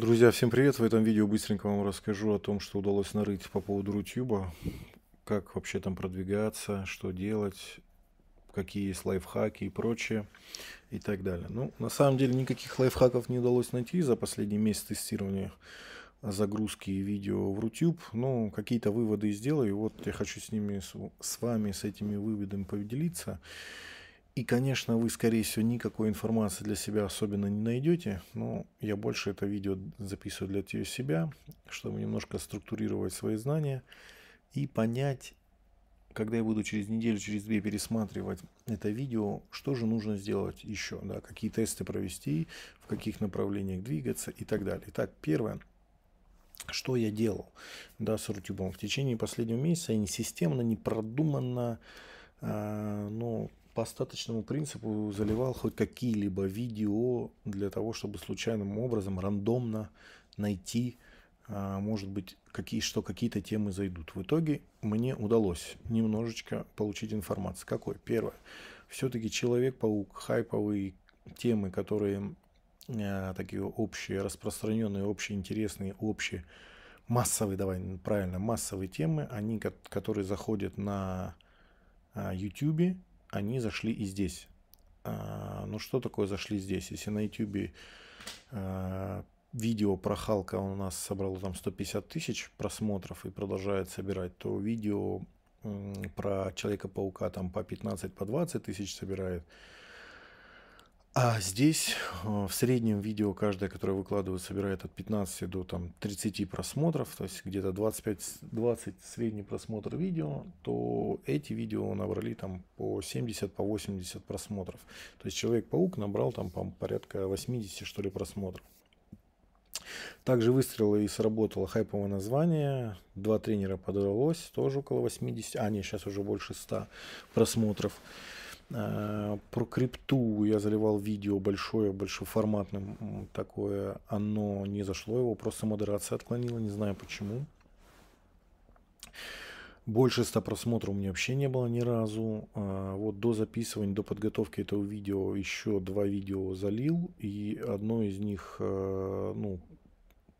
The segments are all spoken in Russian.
Друзья, всем привет! В этом видео быстренько вам расскажу о том, что удалось нарыть по поводу Рутюба, как вообще там продвигаться, что делать, какие есть лайфхаки и прочее и так далее. Ну, на самом деле никаких лайфхаков не удалось найти за последний месяц тестирования загрузки видео в Рутюб. Ну, какие-то выводы сделаю, и вот я хочу с ними, с вами, с этими выводами поделиться. И, конечно, вы, скорее всего, никакой информации для себя особенно не найдете, но я больше это видео записываю для себя, чтобы немножко структурировать свои знания и понять, когда я буду через неделю, через две пересматривать это видео, что же нужно сделать еще, да, какие тесты провести, в каких направлениях двигаться и так далее. Итак, первое, что я делал, да, с Рутюбом в течение последнего месяца, я не системно, не продуманно, э, ну, по остаточному принципу заливал хоть какие-либо видео для того, чтобы случайным образом, рандомно найти, а, может быть, какие, что какие-то темы зайдут. В итоге мне удалось немножечко получить информацию. Какой? Первое. Все-таки Человек-паук, хайповые темы, которые а, такие общие, распространенные, общие, интересные, общие, массовые, давай правильно, массовые темы, они, которые заходят на YouTube, а, они зашли и здесь. А, ну что такое зашли здесь? Если на YouTube а, видео про Халка у нас собрало там 150 тысяч просмотров и продолжает собирать, то видео про Человека-паука там по 15, по 20 тысяч собирает. А здесь э, в среднем видео каждое, которое выкладывают, собирает от 15 до там, 30 просмотров, то есть где-то 25-20 средний просмотр видео, то эти видео набрали там по 70, по 80 просмотров. То есть Человек-паук набрал там по порядка 80 что ли просмотров. Также выстрелило и сработало хайповое название. Два тренера подорвалось, тоже около 80, а не, сейчас уже больше 100 просмотров. Э, про крипту я заливал видео большое, большеформатным такое. Оно не зашло, его просто модерация отклонила, не знаю почему. Больше 100 просмотров у меня вообще не было ни разу. Э, вот до записывания, до подготовки этого видео еще два видео залил. И одно из них, э, ну,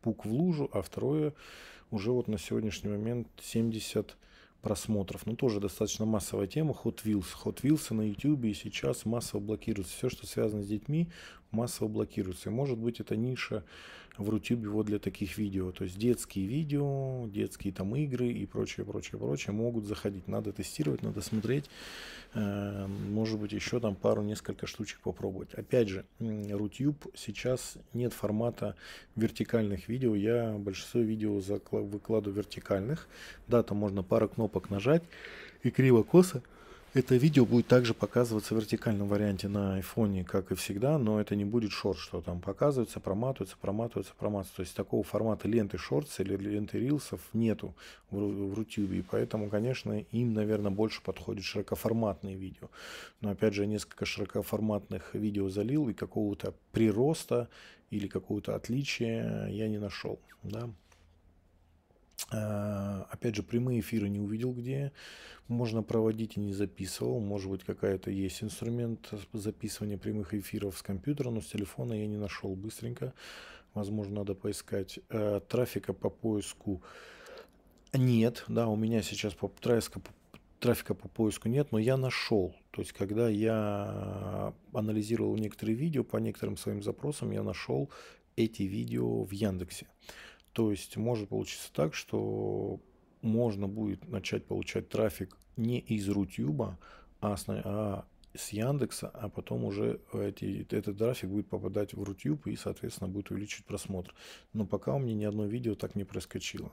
пук в лужу, а второе уже вот на сегодняшний момент 70 просмотров. Ну, тоже достаточно массовая тема. Hot Wheels. Hot Wheels на YouTube и сейчас массово блокируется все, что связано с детьми массово блокируются. И может быть это ниша в Рутюбе вот для таких видео. То есть детские видео, детские там игры и прочее, прочее, прочее могут заходить. Надо тестировать, надо смотреть. Эм, может быть еще там пару, несколько штучек попробовать. Опять же, Рутюб сейчас нет формата вертикальных видео. Я большинство видео выкладываю вертикальных. Да, там можно пару кнопок нажать и криво-косо это видео будет также показываться в вертикальном варианте на айфоне, как и всегда, но это не будет шорт, что там показывается, проматывается, проматывается, проматывается. То есть такого формата ленты шортс или ленты рилсов нету в, в Рутюбе, и поэтому, конечно, им, наверное, больше подходит широкоформатные видео. Но, опять же, несколько широкоформатных видео залил, и какого-то прироста или какого-то отличия я не нашел, да. А, опять же, прямые эфиры не увидел, где можно проводить и не записывал. Может быть, какая-то есть инструмент записывания прямых эфиров с компьютера, но с телефона я не нашел быстренько. Возможно, надо поискать. А, трафика по поиску нет. Да, у меня сейчас по трафика, трафика по поиску нет, но я нашел. То есть, когда я анализировал некоторые видео по некоторым своим запросам, я нашел эти видео в Яндексе. То есть может получиться так, что можно будет начать получать трафик не из Рутюба, а с, а с Яндекса, а потом уже эти, этот трафик будет попадать в Рутюб и, соответственно, будет увеличить просмотр. Но пока у меня ни одно видео так не проскочило.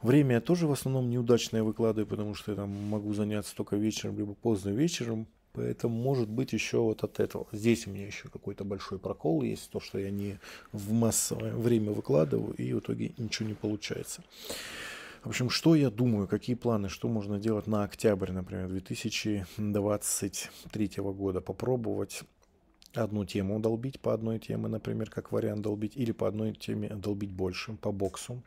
Время я тоже в основном неудачное выкладываю, потому что я там могу заняться только вечером, либо поздно вечером. Поэтому может быть еще вот от этого. Здесь у меня еще какой-то большой прокол есть, то, что я не в массовое время выкладываю, и в итоге ничего не получается. В общем, что я думаю, какие планы, что можно делать на октябрь, например, 2023 года, попробовать одну тему долбить по одной теме, например, как вариант долбить, или по одной теме долбить больше, по боксу.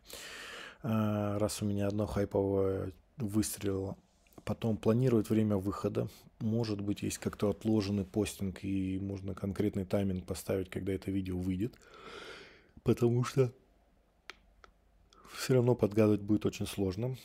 А, раз у меня одно хайповое выстрелило, потом планировать время выхода. Может быть, есть как-то отложенный постинг, и можно конкретный тайминг поставить, когда это видео выйдет. Потому что все равно подгадывать будет очень сложно.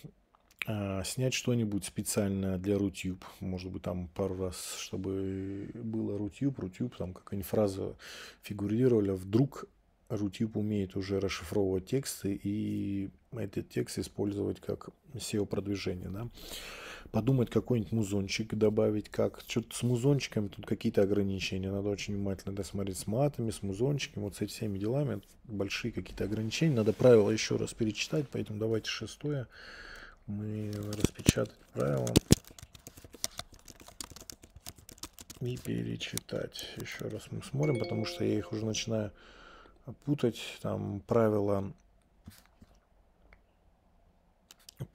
А, снять что-нибудь специально для Рутюб. Может быть, там пару раз, чтобы было Рутюб, Рутюб, там какая-нибудь фраза фигурировала. Вдруг Рутюб умеет уже расшифровывать тексты и этот текст использовать как SEO-продвижение. Да? подумать какой-нибудь музончик добавить, как что-то с музончиками тут какие-то ограничения, надо очень внимательно досмотреть с матами, с музончиками, вот с этими всеми делами, большие какие-то ограничения, надо правила еще раз перечитать, поэтому давайте шестое мы распечатать правила и перечитать. Еще раз мы смотрим, потому что я их уже начинаю путать, там правила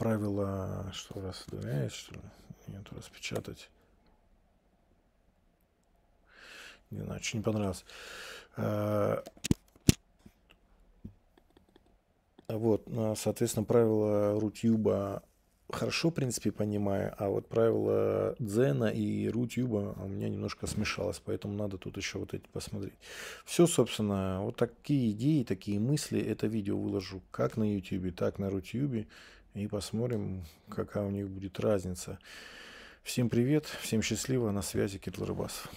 правило, что раз что ли? Нет, распечатать. Не знаю, что не понравилось. А, а вот, ну, соответственно, правила Рутьюба хорошо, в принципе, понимаю, а вот правило Дзена и Рутьюба у меня немножко смешалось, поэтому надо тут еще вот эти посмотреть. Все, собственно, вот такие идеи, такие мысли. Это видео выложу как на YouTube, так на Рутьюбе и посмотрим, какая у них будет разница. Всем привет, всем счастливо, на связи Кирилл Рыбасов.